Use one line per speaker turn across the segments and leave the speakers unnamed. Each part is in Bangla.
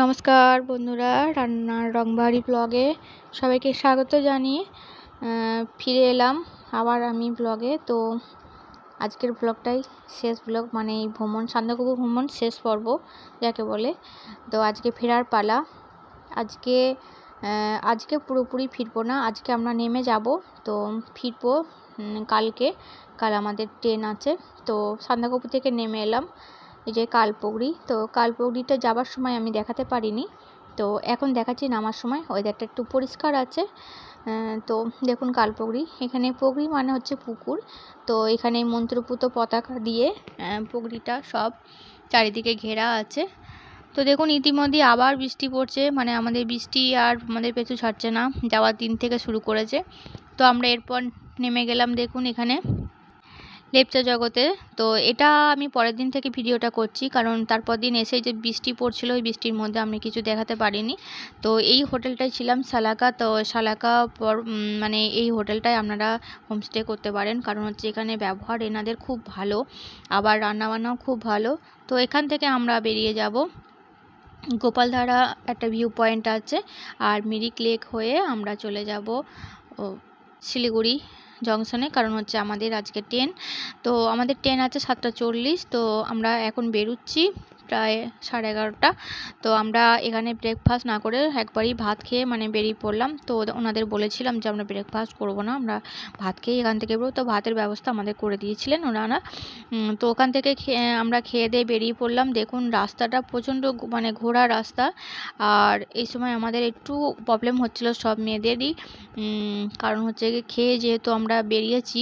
নমস্কার বন্ধুরা রান্নার রংবাড়ি ব্লগে সবাইকে স্বাগত জানিয়ে ফিরে এলাম আবার আমি ব্লগে তো আজকের ব্লগটাই শেষ ব্লগ মানে এই ভ্রমণ সান্দাকবু ভ্রমণ শেষ পর্ব যাকে বলে তো আজকে ফেরার পালা আজকে আজকে পুরোপুরি ফিরবো না আজকে আমরা নেমে যাব তো ফিরবো কালকে কাল আমাদের ট্রেন আছে তো সান্দাকপু থেকে নেমে এলাম এই যে কালপগড়ি তো কালপগড়িটা যাবার সময় আমি দেখাতে পারিনি তো এখন দেখাচ্ছি নামার সময় ওয়েদারটা একটু পরিষ্কার আছে তো দেখুন কালপগড়ি এখানে পগড়ি মানে হচ্ছে পুকুর তো এখানে মন্ত্রপুত পতাকা দিয়ে পগড়িটা সব চারিদিকে ঘেরা আছে তো দেখুন ইতিমধ্যে আবার বৃষ্টি পড়ছে মানে আমাদের বৃষ্টি আর আমাদের পেছু ছাড়ছে না যাওয়ার দিন থেকে শুরু করেছে তো আমরা এরপর নেমে গেলাম দেখুন এখানে লেপচা জগতে তো এটা আমি পরের দিন থেকে ভিডিওটা করছি কারণ তারপর দিন এসে যে বৃষ্টি পড়ছিল ওই বৃষ্টির মধ্যে আমি কিছু দেখাতে পারিনি তো এই হোটেলটায় ছিলাম সালাকা তো সালাকা পর মানে এই হোটেলটায় আপনারা হোমস্টে করতে পারেন কারণ হচ্ছে এখানে ব্যবহার এনাদের খুব ভালো আবার রান্নাবান্নাও খুব ভালো তো এখান থেকে আমরা বেরিয়ে যাব গোপালধারা একটা ভিউ পয়েন্ট আছে আর মিরিক লেক হয়ে আমরা চলে যাব শিলিগুড়ি জংশনে কারণ হচ্ছে আমাদের আজকে ট্রেন তো আমাদের ট্রেন আছে সাতটা চল্লিশ তো আমরা এখন বেরুচ্ছি প্রায় সাড়ে এগারোটা তো আমরা এখানে ব্রেকফাস্ট না করে একবারই ভাত খেয়ে মানে বেরিয়ে পড়লাম তো ওনাদের বলেছিলাম যে আমরা ব্রেকফাস্ট করবো না আমরা ভাত খেয়ে এখান থেকে বেরো তো ভাতের ব্যবস্থা আমাদের করে দিয়েছিলেন ওনারা তো ওখান থেকে আমরা খেয়ে দিয়ে বেরিয়ে পড়লাম দেখুন রাস্তাটা প্রচণ্ড মানে ঘোড়া রাস্তা আর এই সময় আমাদের একটু প্রবলেম হচ্ছিল সব মেয়েদেরই কারণ হচ্ছে খেয়ে যেহেতু আমরা বেরিয়েছি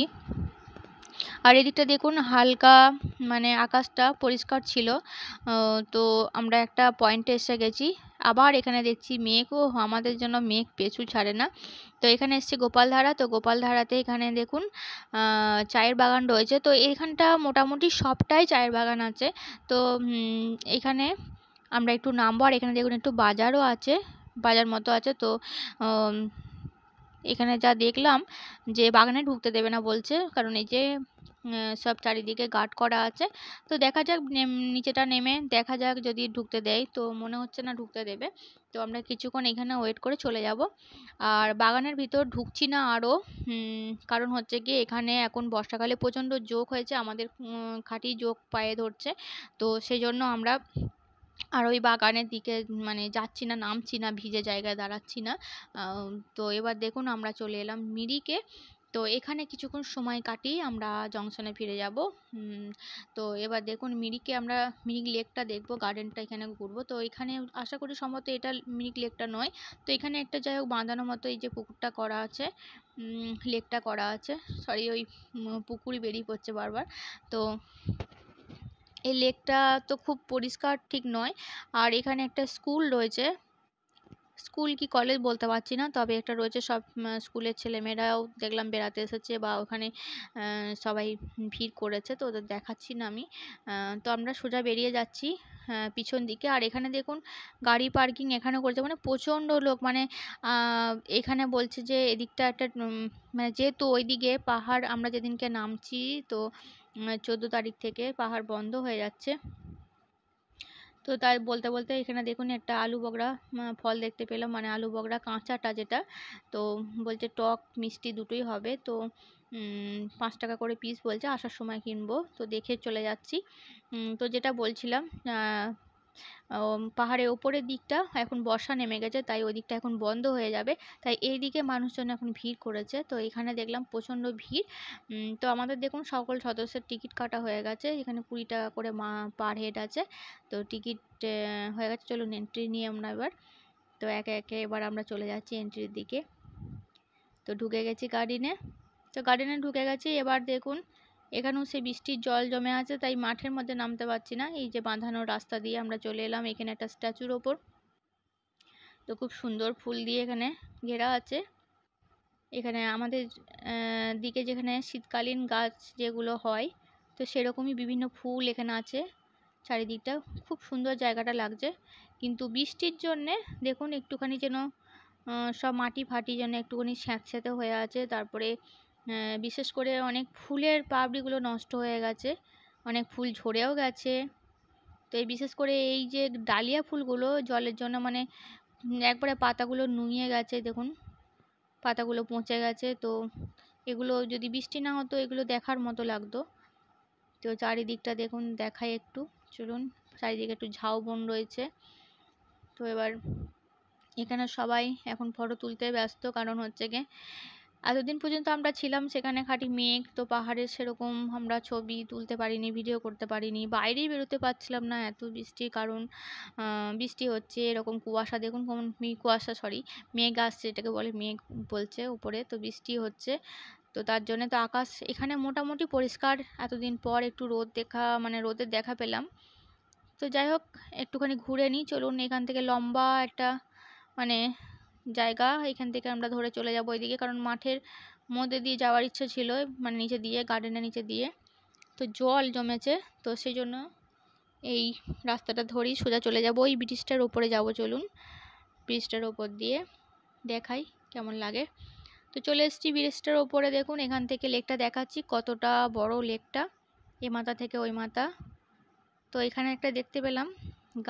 আর এদিকটা দেখুন হালকা মানে আকাশটা পরিষ্কার ছিল তো আমরা একটা পয়েন্টে এসে গেছি আবার এখানে দেখছি মেঘও আমাদের জন্য মেঘ পেছু ছাড়ে না তো এখানে এসছি গোপালধারা তো গোপালধারাতে এখানে দেখুন চায়ের বাগান রয়েছে তো এখানটা মোটামুটি সবটাই চায়ের বাগান আছে তো এখানে আমরা একটু নামবো আর এখানে দেখুন একটু বাজারও আছে বাজার মতো আছে তো এখানে যা দেখলাম যে বাগানে ঢুকতে দেবে না বলছে কারণ এই যে সব চারিদিকে গার্ড করা আছে তো দেখা যাক নিচেটা নেমে দেখা যাক যদি ঢুকতে দেয় তো মনে হচ্ছে না ঢুকতে দেবে তো আমরা কিছুক্ষণ এখানে ওয়েট করে চলে যাব আর বাগানের ভিতর ঢুকছি না আরও কারণ হচ্ছে কি এখানে এখন বর্ষাকালে প্রচণ্ড যোগ হয়েছে আমাদের খাঁটি যোগ পায়ে ধরছে তো সেই জন্য আমরা আর ওই বাগানের দিকে মানে যাচ্ছি না নামছি না ভিজে জায়গায় দাঁড়াচ্ছি না তো এবার দেখুন আমরা চলে এলাম মিরিকে তো এখানে কিছুক্ষণ সময় কাটিয়ে আমরা জংশনে ফিরে যাব তো এবার দেখুন মিরিকে আমরা মিরিক লেকটা দেখব গার্ডেনটা এখানে ঘুরবো তো এখানে আশা করি সম্ভবত এটা মিরিক লেকটা নয় তো এখানে একটা যাই হোক বাঁধানো মতো এই যে পুকুরটা করা আছে লেকটা করা আছে সরি ওই পুকুরই বেরিয়ে পড়ছে বারবার তো এই লেকটা তো খুব পরিষ্কার ঠিক নয় আর এখানে একটা স্কুল রয়েছে স্কুল কি কলেজ বলতে পারছি না তবে একটা রয়েছে সব স্কুলের ছেলেমেয়েরাও দেখলাম বেড়াতে এসেছে বা ওখানে সবাই ভিড় করেছে তো ওদের দেখাচ্ছি না আমি তো আমরা সোজা বেরিয়ে যাচ্ছি পিছন দিকে আর এখানে দেখুন গাড়ি পার্কিং এখানে করেছে মানে প্রচণ্ড লোক মানে এখানে বলছে যে এদিকটা একটা মানে যেহেতু ওইদিকে পাহাড় আমরা যেদিনকে নামছি তো চোদ্দো তারিখ থেকে পাহাড় বন্ধ হয়ে যাচ্ছে তো তাই বলতে বলতে এখানে দেখুন একটা আলু বগড়া ফল দেখতে পেলাম মানে আলু বগড়া কাঁচাটা যেটা তো বলছে টক মিষ্টি দুটোই হবে তো পাঁচ টাকা করে পিস বলছে আসার সময় কিনবো তো দেখে চলে যাচ্ছি তো যেটা বলছিলাম পাহাড়ের ওপরের দিকটা এখন বর্ষা নেমে গেছে তাই ওই দিকটা এখন বন্ধ হয়ে যাবে তাই এই দিকে মানুষজন এখন ভিড় করেছে তো এখানে দেখলাম প্রচণ্ড ভিড় তো আমাদের দেখুন সকল সদস্যের টিকিট কাটা হয়ে গেছে এখানে কুড়ি টাকা করে মা পার হেড আছে তো টিকিট হয়ে গেছে চলুন এন্ট্রি নিয়ে আমরা এবার তো একে একে এবার আমরা চলে যাচ্ছি এন্ট্রির দিকে তো ঢুকে গেছি গার্ডেনে তো গার্ডেনে ঢুকে গেছি এবার দেখুন এখানেও সে বৃষ্টির জল জমে আছে তাই মাঠের মধ্যে নামতে পারছি না এই যে বাঁধানো রাস্তা দিয়ে আমরা চলে এলাম এখানে একটা স্ট্যাচুর ওপর তো খুব সুন্দর ফুল দিয়ে এখানে ঘেরা আছে এখানে আমাদের দিকে যেখানে শীতকালীন গাছ যেগুলো হয় তো সেরকমই বিভিন্ন ফুল এখানে আছে চারিদিকটা খুব সুন্দর জায়গাটা লাগছে কিন্তু বৃষ্টির জন্যে দেখুন একটুখানি যেন সব মাটি ফাটি যেন একটুখানি স্যাঁতস্যাঁতে হয়ে আছে তারপরে বিশেষ করে অনেক ফুলের পাপড়িগুলো নষ্ট হয়ে গেছে অনেক ফুল ঝরেও গেছে তো এই বিশেষ করে এই যে ডালিয়া ফুলগুলো জলের জন্য মানে একবারে পাতাগুলো নুয়ে গেছে দেখুন পাতাগুলো পচে গেছে তো এগুলো যদি বৃষ্টি না হতো এগুলো দেখার মতো লাগতো তো চারিদিকটা দেখুন দেখাই একটু চলুন চারিদিকে একটু ঝাউবন রয়েছে তো এবার এখানে সবাই এখন ফটো তুলতে ব্যস্ত কারণ হচ্ছে গিয়ে এতদিন পর্যন্ত আমরা ছিলাম সেখানে খাঁটি মেঘ তো পাহাড়ের সেরকম আমরা ছবি তুলতে পারিনি ভিডিও করতে পারিনি বাইরেই বেরোতে পারছিলাম না এত বৃষ্টি কারণ বৃষ্টি হচ্ছে এরকম কুয়াশা দেখুন কেমন কুয়াশা সরি মেঘ আসছে এটাকে বলে মেঘ বলছে উপরে তো বৃষ্টি হচ্ছে তো তার জন্য তো আকাশ এখানে মোটামুটি পরিষ্কার এতদিন পর একটু রোদ দেখা মানে রোদের দেখা পেলাম তো যাই হোক একটুখানি ঘুরে নিই চলুন এখান থেকে লম্বা একটা মানে জায়গা এখান থেকে আমরা ধরে চলে যাবো ওইদিকে কারণ মাঠের মধ্যে দিয়ে যাওয়ার ইচ্ছা ছিল মানে নিচে দিয়ে গার্ডেনের নিচে দিয়ে তো জল জমেছে তো সেই জন্য এই রাস্তাটা ধরেই সোজা চলে যাব ওই ব্রিজটার ওপরে যাব চলুন ব্রিজটার ওপর দিয়ে দেখাই কেমন লাগে তো চলে এসছি ব্রিজটার ওপরে দেখুন এখান থেকে লেকটা দেখাচ্ছি কতটা বড় লেকটা এ মাথা থেকে ওই মাথা তো এখানে একটা দেখতে পেলাম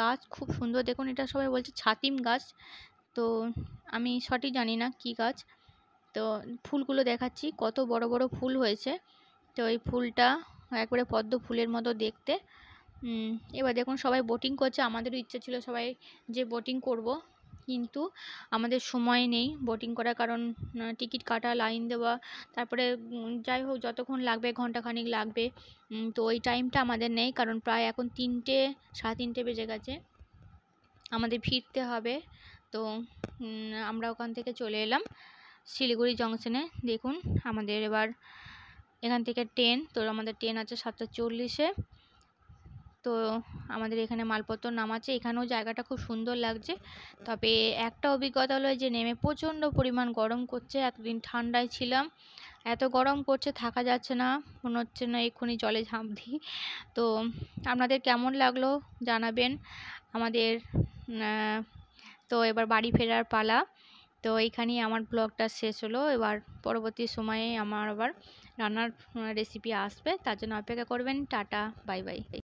গাছ খুব সুন্দর দেখুন এটা সবাই বলছে ছাতিম গাছ তো আমি সঠিক জানি না কি গাছ তো ফুলগুলো দেখাচ্ছি কত বড় বড় ফুল হয়েছে তো এই ফুলটা একবারে পদ্ম ফুলের মতো দেখতে এবার দেখুন সবাই বোটিং করছে আমাদেরও ইচ্ছা ছিল সবাই যে বোটিং করব কিন্তু আমাদের সময় নেই বোটিং করার কারণ টিকিট কাটা লাইন দেওয়া তারপরে যাই হোক যতক্ষণ লাগবে খানিক লাগবে তো ওই টাইমটা আমাদের নেই কারণ প্রায় এখন তিনটে সাড়ে তিনটে বেজে গেছে আমাদের ফিরতে হবে তো আমরা ওখান থেকে চলে এলাম শিলিগুড়ি জংশনে দেখুন আমাদের এবার এখান থেকে ট্রেন তো আমাদের ট্রেন আছে সাতটা চল্লিশে তো আমাদের এখানে মালপত্র নামাচ্ছে এখানেও জায়গাটা খুব সুন্দর লাগছে তবে একটা অভিজ্ঞতা হলো যে নেমে প্রচণ্ড পরিমাণ গরম করছে এতদিন ঠান্ডায় ছিলাম এত গরম করছে থাকা যাচ্ছে না মনে হচ্ছে না এক্ষুনি জলে ঝাঁপ দিই তো আপনাদের কেমন লাগলো জানাবেন আমাদের তো এবার বাড়ি ফেরার পালা তো এইখানেই আমার ব্লগটা শেষ হলো এবার পরবর্তী সময়ে আমার আবার রান্নার রেসিপি আসবে তার জন্য অপেক্ষা করবেন টাটা বাই বাই